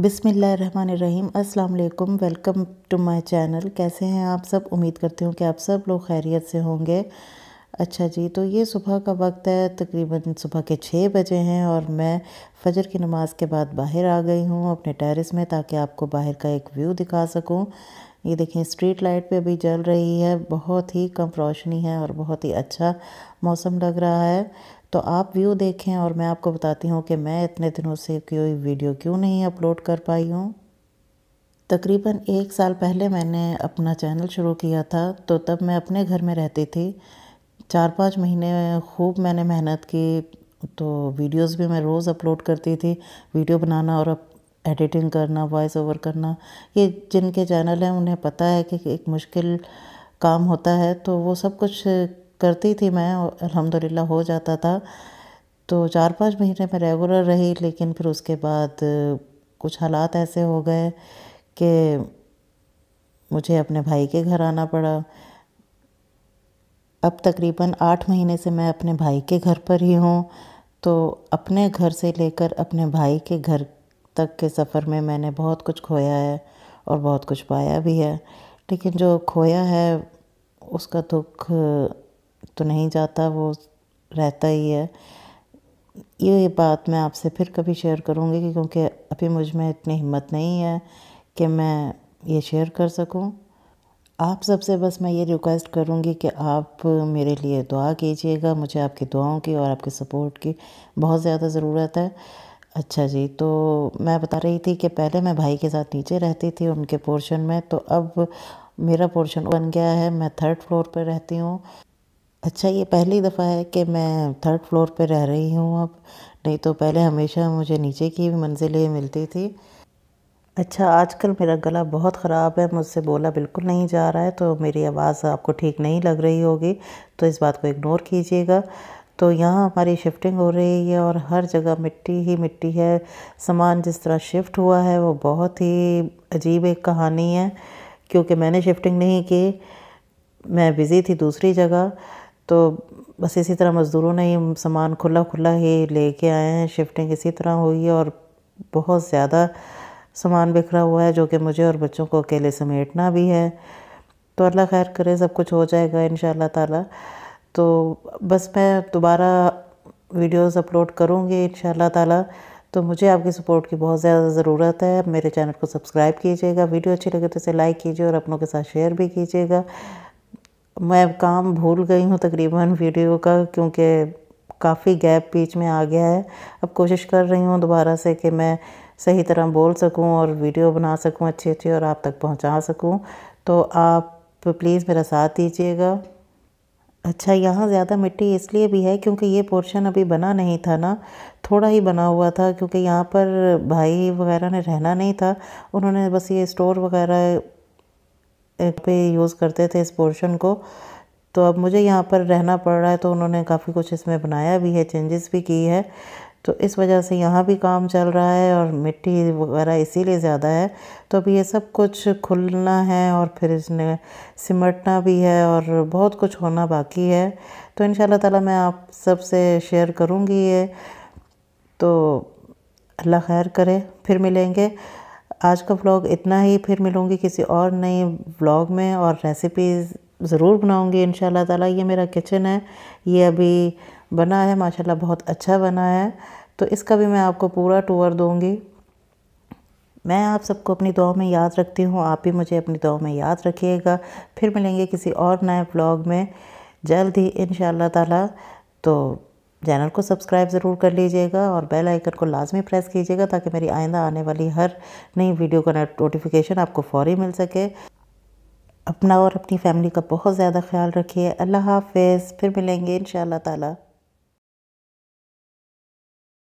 बिसमीम् अल्लाम welcome to my channel कैसे हैं आप सब उम्मीद करती हूँ कि आप सब लोग खैरियत से होंगे अच्छा जी तो ये सुबह का वक्त है तकरीबन सुबह के छः बजे हैं और मैं फजर की नमाज़ के बाद बाहर आ गई हूँ अपने टेरेस में ताकि आपको बाहर का एक व्यू दिखा सकूँ ये देखें स्ट्रीट लाइट पे अभी जल रही है बहुत ही कम रोशनी है और बहुत ही अच्छा मौसम लग रहा है तो आप व्यू देखें और मैं आपको बताती हूँ कि मैं इतने दिनों से कोई वीडियो क्यों नहीं अपलोड कर पाई हूँ तकरीबन एक साल पहले मैंने अपना चैनल शुरू किया था तो तब मैं अपने घर में रहती थी चार पाँच महीने खूब मैंने मेहनत की तो वीडियोस भी मैं रोज़ अपलोड करती थी वीडियो बनाना और एडिटिंग करना वॉइस ओवर करना ये जिनके चैनल हैं उन्हें पता है कि एक मुश्किल काम होता है तो वो सब कुछ करती थी मैं और अलहमदिल्ला हो जाता था तो चार पाँच महीने में रेगुलर रही लेकिन फिर उसके बाद कुछ हालात ऐसे हो गए कि मुझे अपने भाई के घर आना पड़ा अब तकरीबन आठ महीने से मैं अपने भाई के घर पर ही हूँ तो अपने घर से लेकर अपने भाई के घर तक के सफ़र में मैंने बहुत कुछ खोया है और बहुत कुछ पाया भी है लेकिन जो खोया है उसका दुख तो नहीं जाता वो रहता ही है ये बात मैं आपसे फिर कभी शेयर करूँगी क्योंकि अभी मुझ में इतनी हिम्मत नहीं है कि मैं ये शेयर कर सकूँ आप सबसे बस मैं ये रिक्वेस्ट करूँगी कि आप मेरे लिए दुआ कीजिएगा मुझे आपकी दुआओं की और आपके सपोर्ट की बहुत ज़्यादा ज़रूरत है अच्छा जी तो मैं बता रही थी कि पहले मैं भाई के साथ नीचे रहती थी उनके पोर्शन में तो अब मेरा पोर्शन बन गया है मैं थर्ड फ्लोर पर रहती हूँ अच्छा ये पहली दफ़ा है कि मैं थर्ड फ्लोर पर रह रही हूँ अब नहीं तो पहले हमेशा मुझे नीचे की मंजिलें मिलती थी अच्छा आजकल मेरा गला बहुत ख़राब है मुझसे बोला बिल्कुल नहीं जा रहा है तो मेरी आवाज़ आपको ठीक नहीं लग रही होगी तो इस बात को इग्नोर कीजिएगा तो यहाँ हमारी शिफ्टिंग हो रही है और हर जगह मिट्टी ही मिट्टी है सामान जिस तरह शिफ्ट हुआ है वो बहुत ही अजीब एक कहानी है क्योंकि मैंने शिफ्टिंग नहीं की मैं बिज़ी थी दूसरी जगह तो बस इसी तरह मज़दूरों ने ही सामान खुला खुला ही लेके आए हैं शिफ्टिंग इसी तरह हुई है और बहुत ज़्यादा सामान बिखरा हुआ है जो कि मुझे और बच्चों को अकेले समेटना भी है तो अल्लाह खैर करे सब कुछ हो जाएगा इन ताला तो बस मैं दोबारा वीडियोस अपलोड करूँगी इन ताला तो मुझे आपकी सपोर्ट की बहुत ज़्यादा ज़रूरत है मेरे चैनल को सब्सक्राइब कीजिएगा वीडियो अच्छी लगे तो इसे लाइक कीजिए और अपनों के साथ शेयर भी कीजिएगा मैं काम भूल गई हूँ तकरीबन वीडियो का क्योंकि काफ़ी गैप बीच में आ गया है अब कोशिश कर रही हूँ दोबारा से कि मैं सही तरह बोल सकूँ और वीडियो बना सकूँ अच्छी अच्छी और आप तक पहुँचा सकूँ तो आप प्लीज़ मेरा साथ दीजिएगा अच्छा यहाँ ज़्यादा मिट्टी इसलिए भी है क्योंकि ये पोर्शन अभी बना नहीं था ना थोड़ा ही बना हुआ था क्योंकि यहाँ पर भाई वगैरह ने रहना नहीं था उन्होंने बस ये स्टोर वगैरह पे यूज़ करते थे इस पोर्शन को तो अब मुझे यहाँ पर रहना पड़ रहा है तो उन्होंने काफ़ी कुछ इसमें बनाया भी है चेंजेस भी की है तो इस वजह से यहाँ भी काम चल रहा है और मिट्टी वगैरह इसीलिए ज़्यादा है तो अभी ये सब कुछ खुलना है और फिर इसने सिमटना भी है और बहुत कुछ होना बाकी है तो इन ताला मैं आप सबसे शेयर करूँगी ये तो अल्लाह खैर करे फिर मिलेंगे आज का व्लॉग इतना ही फिर मिलूँगी किसी और नई व्लॉग में और रेसिपीज़ ज़रूर बनाऊँगी इन ताला ये मेरा किचन है ये अभी बना है माशाल्लाह बहुत अच्छा बना है तो इसका भी मैं आपको पूरा टूर दूँगी मैं आप सबको अपनी दुआ में याद रखती हूँ आप भी मुझे अपनी दुआ में याद रखिएगा फिर मिलेंगे किसी और नए ब्लॉग में जल्द ही इन ताला तो चैनल को सब्सक्राइब ज़रूर कर लीजिएगा और बेल आइकन को लाजमी प्रेस कीजिएगा ताकि मेरी आइंदा आने वाली हर नई वीडियो का नोटिफिकेशन आपको फौरी मिल सके अपना और अपनी फैमिली का बहुत ज़्यादा ख्याल रखिए अल्लाह हाफिज़ फिर मिलेंगे इन ताला